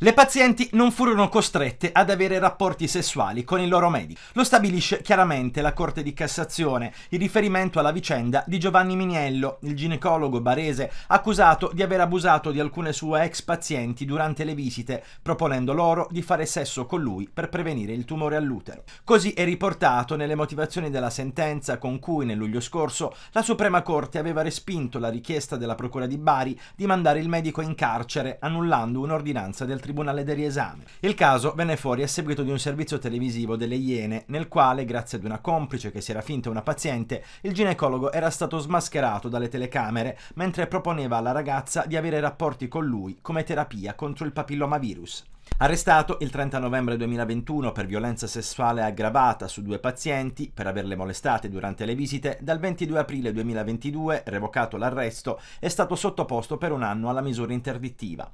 Le pazienti non furono costrette ad avere rapporti sessuali con il loro medico. Lo stabilisce chiaramente la Corte di Cassazione in riferimento alla vicenda di Giovanni Miniello, il ginecologo barese accusato di aver abusato di alcune sue ex pazienti durante le visite, proponendo loro di fare sesso con lui per prevenire il tumore all'utero. Così è riportato nelle motivazioni della sentenza con cui nel luglio scorso la Suprema Corte aveva respinto la richiesta della Procura di Bari di mandare il medico in carcere annullando un'ordinanza del Tribunale del Riesame. Il caso venne fuori a seguito di un servizio televisivo delle Iene, nel quale, grazie ad una complice che si era finta una paziente, il ginecologo era stato smascherato dalle telecamere mentre proponeva alla ragazza di avere rapporti con lui come terapia contro il papillomavirus. Arrestato il 30 novembre 2021 per violenza sessuale aggravata su due pazienti per averle molestate durante le visite, dal 22 aprile 2022, revocato l'arresto, è stato sottoposto per un anno alla misura interdittiva.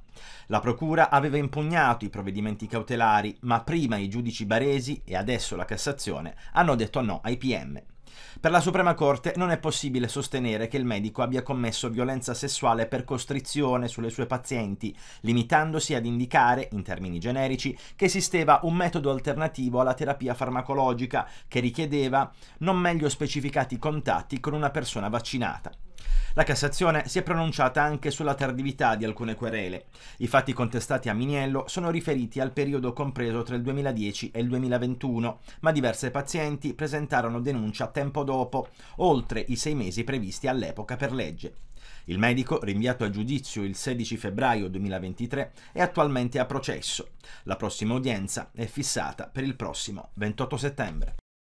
La Procura aveva impugnato i provvedimenti cautelari, ma prima i giudici baresi e adesso la Cassazione hanno detto no ai PM. Per la Suprema Corte non è possibile sostenere che il medico abbia commesso violenza sessuale per costrizione sulle sue pazienti, limitandosi ad indicare, in termini generici, che esisteva un metodo alternativo alla terapia farmacologica che richiedeva non meglio specificati contatti con una persona vaccinata. La Cassazione si è pronunciata anche sulla tardività di alcune querele. I fatti contestati a Miniello sono riferiti al periodo compreso tra il 2010 e il 2021, ma diverse pazienti presentarono denuncia tempo dopo, oltre i sei mesi previsti all'epoca per legge. Il medico, rinviato a giudizio il 16 febbraio 2023, è attualmente a processo. La prossima udienza è fissata per il prossimo 28 settembre.